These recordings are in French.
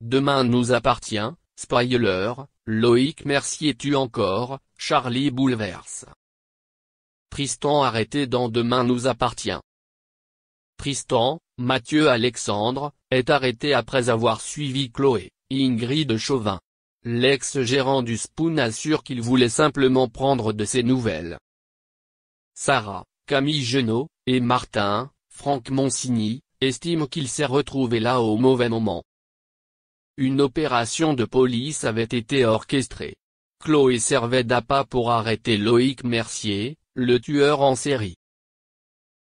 Demain nous appartient, spoiler, Loïc Mercier tu encore, Charlie bouleverse. Tristan arrêté dans Demain nous appartient. Tristan, Mathieu Alexandre, est arrêté après avoir suivi Chloé, Ingrid Chauvin. L'ex-gérant du Spoon assure qu'il voulait simplement prendre de ses nouvelles. Sarah, Camille Genot, et Martin, Franck Monsigny, estiment qu'il s'est retrouvé là au mauvais moment. Une opération de police avait été orchestrée. Chloé servait d'appât pour arrêter Loïc Mercier, le tueur en série.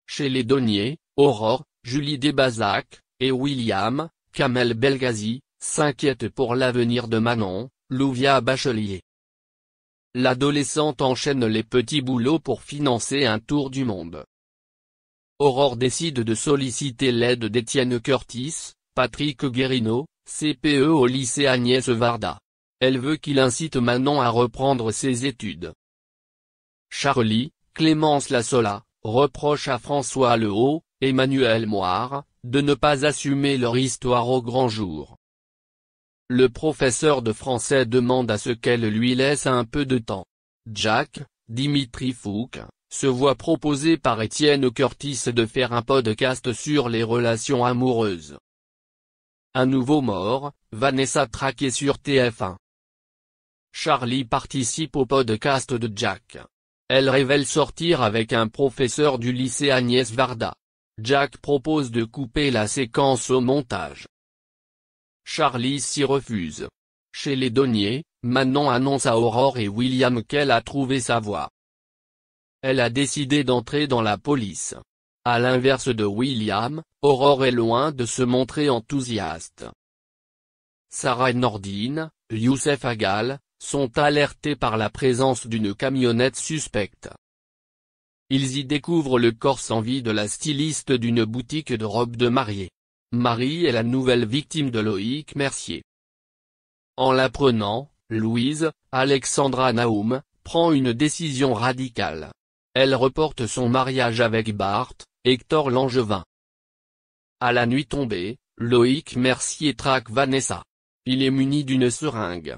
Chez les Donniers, Aurore, Julie Desbazac, et William, Kamel Belgazi, s'inquiètent pour l'avenir de Manon, Louvia Bachelier. L'adolescente enchaîne les petits boulots pour financer un tour du monde. Aurore décide de solliciter l'aide d'Étienne Curtis, Patrick Guérino, CPE au lycée Agnès Varda. Elle veut qu'il incite Manon à reprendre ses études. Charlie, Clémence Lassola, reproche à François Le Haut, Emmanuel Moire, de ne pas assumer leur histoire au grand jour. Le professeur de français demande à ce qu'elle lui laisse un peu de temps. Jack, Dimitri Fouque, se voit proposer par Étienne Curtis de faire un podcast sur les relations amoureuses. Un nouveau mort, Vanessa traquée sur TF1. Charlie participe au podcast de Jack. Elle révèle sortir avec un professeur du lycée Agnès Varda. Jack propose de couper la séquence au montage. Charlie s'y refuse. Chez les deniers. Manon annonce à Aurore et William qu'elle a trouvé sa voie. Elle a décidé d'entrer dans la police. À l'inverse de William, Aurore est loin de se montrer enthousiaste. Sarah et Nordine, Youssef Agal, sont alertés par la présence d'une camionnette suspecte. Ils y découvrent le corps sans vie de la styliste d'une boutique de robes de mariée. Marie est la nouvelle victime de Loïc Mercier. En l'apprenant, Louise, Alexandra Naoum, prend une décision radicale. Elle reporte son mariage avec Bart, Hector Langevin. À la nuit tombée, Loïc Mercier traque Vanessa. Il est muni d'une seringue.